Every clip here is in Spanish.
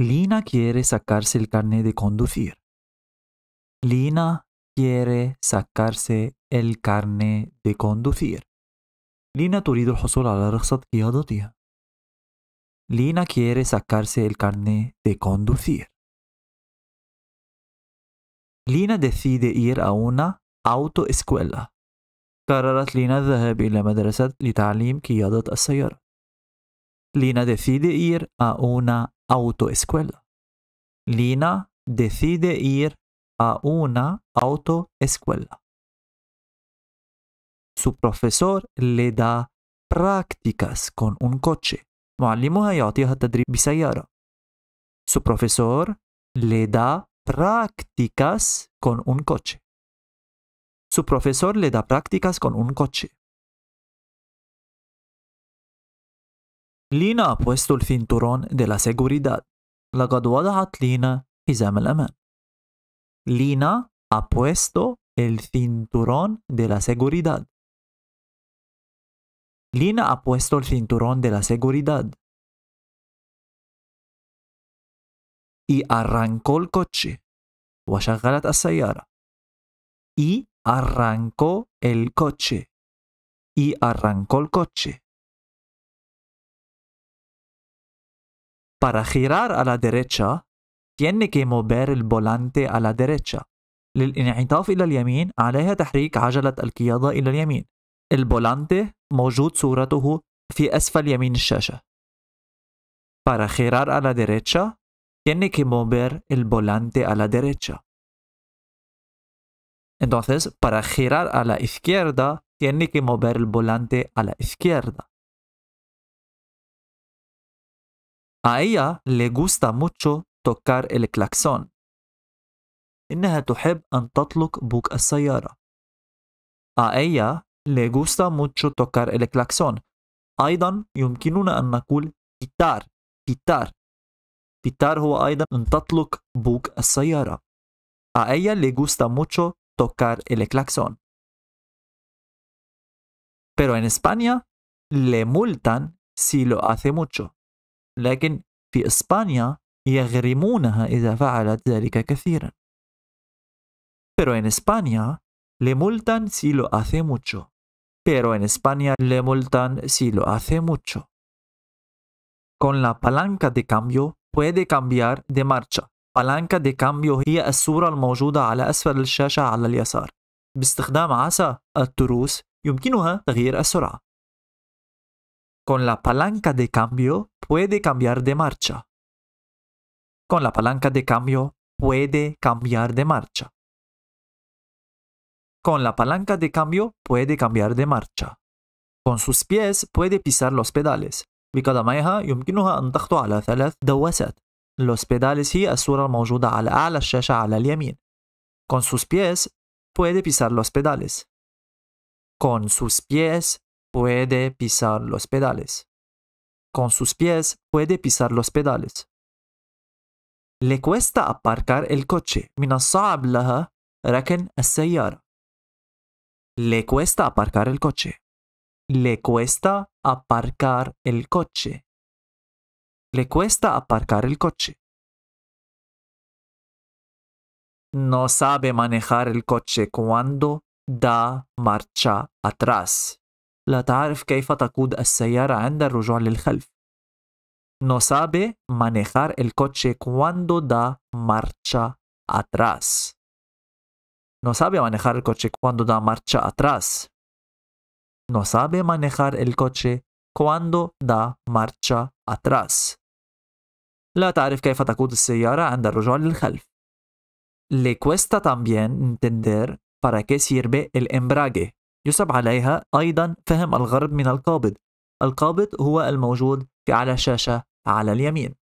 Lina quiere sacarse el carnet de conducir. Lina quiere sacarse el carnet de conducir. Lina تريد الحصول على رخصة قيادتها. Lina quiere sacarse el carnet de conducir. Lina decide ir a una autoescuela. قررت لينا الذهاب إلى مدرسة لتعليم قيادة السيارة. Lina decide ir a una autoescuela. Lina decide ir a una autoescuela. Su profesor le da prácticas con un coche. Su profesor le da prácticas con un coche. Su profesor le da prácticas con un coche. Lina ha puesto el cinturón de la seguridad. La وضعت لينا حزام الأمان. Lina ha puesto el cinturón de la seguridad. Lina ha puesto el cinturón de la seguridad. Y arrancó el coche. Y arrancó el coche. Y arrancó el coche. Para girar a la derecha, tiene que mover el volante a la derecha. للانعطاف إلى اليمين عليها تحريك عجلة القيادة إلى اليمين. البولانتي موجود صورته في أسفل يمين الشاشة. Para girar a la derecha, tiene que mover el volante a la derecha. Entonces, para girar a la izquierda, tiene que mover el volante a la izquierda. A ella le gusta mucho tocar el claxon. A ella le gusta mucho tocar el claxon. أيضا يمكننا أن نقول A ella le gusta mucho tocar el claxon. Pero en España le multan si lo hace mucho. لكن في إسبانيا يغرمونها إذا فعلت ذلك كثيرا Pero en España le multan si lo hace mucho. Pero en España le multan si lo hace mucho. Con la palanca de cambio puede cambiar de marcha. palanca de cambio هي الصورة الموجودة على أسفل الشاشة على اليسار. باستخدام عصا التروس يمكنها تغيير السرعة. Con la palanca de cambio puede cambiar de marcha. Con la palanca de cambio puede cambiar de marcha. Con la palanca de cambio puede cambiar de marcha. Con sus pies puede pisar los pedales. Los pedales على على اليمين. Con sus pies puede pisar los pedales. Con sus pies puede pisar los pedales. Con sus pies puede pisar los pedales. Le cuesta aparcar el coche. من الصعب لها ركن السيارة. Le cuesta aparcar el coche. Le cuesta aparcar el coche. Le cuesta aparcar el coche. No sabe manejar el coche cuando da marcha atrás la تعرف كيف تقود السيارة عند الرجوع للخلف. No sabe manejar el coche cuando da marcha atrás. No sabe manejar el coche cuando da marcha atrás. No sabe manejar el coche cuando da marcha atrás. la تعرف كيف تقود السيارة عند الرجوع للخلف. Le cuesta también entender para qué sirve el embrague. يصب عليها أيضا فهم الغرض من القابض القابض هو الموجود في على الشاشة على اليمين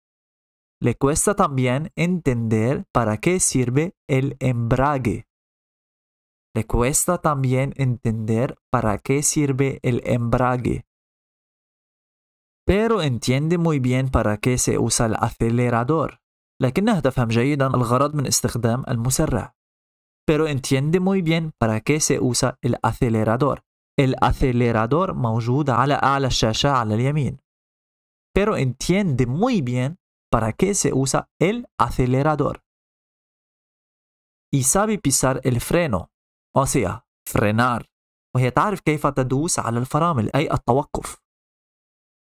Le cuesta también entender para qué sirve el embrague. Le cuesta también entender para qué sirve el embrague. Pero entiende muy bien para qué se usa el acelerador. لكنها تفهم جيدا الغرض من استخدام المسرع. pero entiende muy bien para qué se usa el acelerador. El acelerador موجود على أعلى الشاشة على اليمين. Pero entiende muy bien para qué se usa el acelerador. Y sabe pisar el freno. O sea, frenar. وهي تعرف كيف تدوس على الفرامل أي التوقف.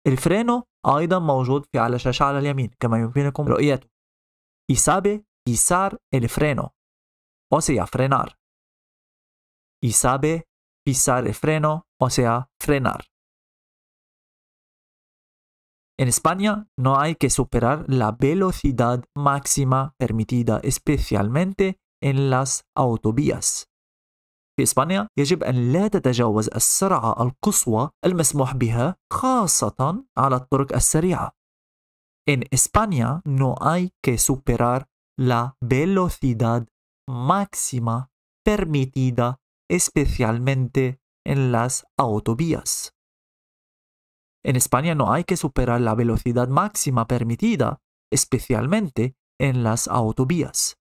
الفرينو أيضا موجود في على الشاشة على اليمين كما يمكنكم رؤيته. Y sabe pisar el freno o sea, frenar. Y sabe pisar el freno, o sea, frenar. En España no hay que superar la velocidad máxima permitida, especialmente en las autovías. En España, يجب أن لا تتجاوز السرعة القصوى المسموح بها خاصة على الطرق السريعة. En España no hay que superar la velocidad máxima permitida especialmente en las autovías. En España no hay que superar la velocidad máxima permitida, especialmente en las autovías.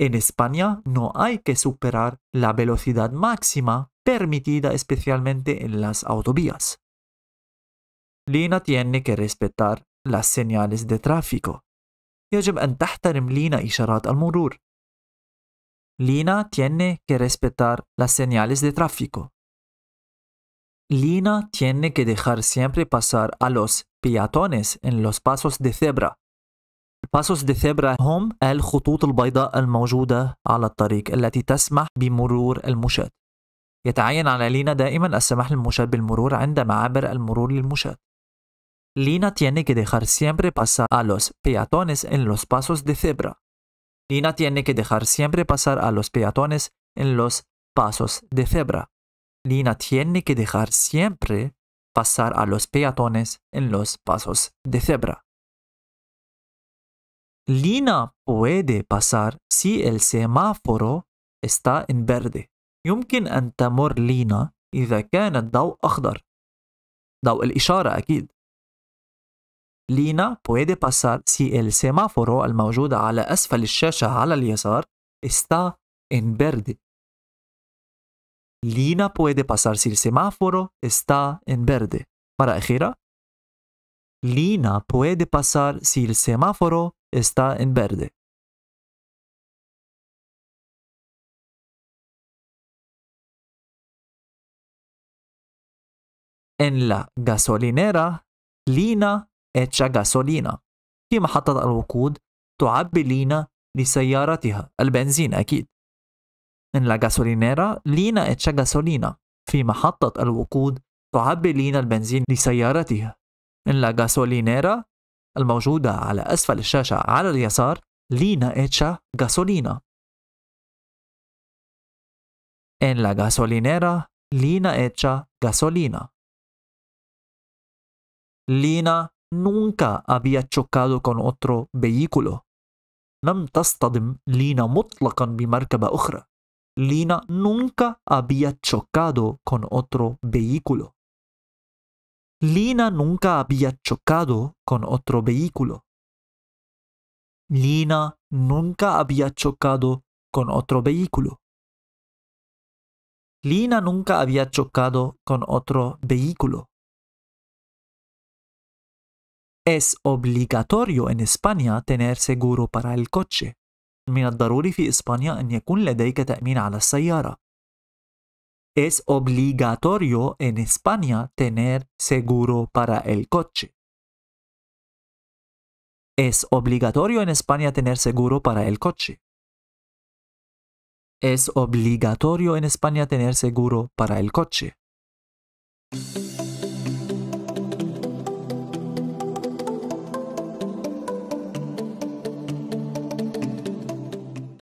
En España no hay que superar la velocidad máxima permitida especialmente en las autovías. Lina tiene que respetar las señales de tráfico. يجب أن Lina tiene que respetar las señales de tráfico. Lina tiene que dejar siempre pasar a los peatones en los pasos de cebra. pasos de cebra الباسوس el ثابرة هم el البيضاء الموجودة على الطريق التي تسمح بمرور المشاة يتعين على لينا دائما السماح للمشاة بالمرور عند murur el mushat Lina tiene que dejar siempre pasar a los peatones en los pasos de cebra. Lina tiene que dejar siempre pasar a los peatones en los pasos de cebra. Lina tiene que dejar siempre pasar a los peatones en los pasos de cebra. Lina puede pasar si el semáforo está en verde. يمكن أن تمر لينا إذا كان الضوء أخضر. ضوء الإشارة أكيد. لينا puede pasar si el semáforo الموجود على أسفل الشاشة على اليسار está en verde. Lina puede pasar si el semáforo está en verde. مرة أخيرة. Lina puede pasar si el semáforo está en verde. En la gasolinera, Lina اتشا غاسولينا في محطة الوقود تعبي لينا لسيارتها البنزين أكيد إن لا غاسولينيرا لينا اتشا غاسولينا في محطة الوقود تعبي لينا البنزين لسيارتها إن لا غاسولينيرا الموجودة على أسفل الشاشة على اليسار لينا اتشا غاسولينا En la gasolinera lina hecha gasolina. Lina nunca había chocado con otro vehículo. Lina nunca había chocado con otro vehículo. Lina nunca había chocado con otro vehículo. Lina nunca había chocado con otro vehículo. Lina nunca había chocado con otro vehículo. Es obligatorio en España tener seguro para el coche. Es obligatorio en España tener seguro para el coche. Es obligatorio en España tener seguro para el coche. Es obligatorio en España tener seguro para el coche.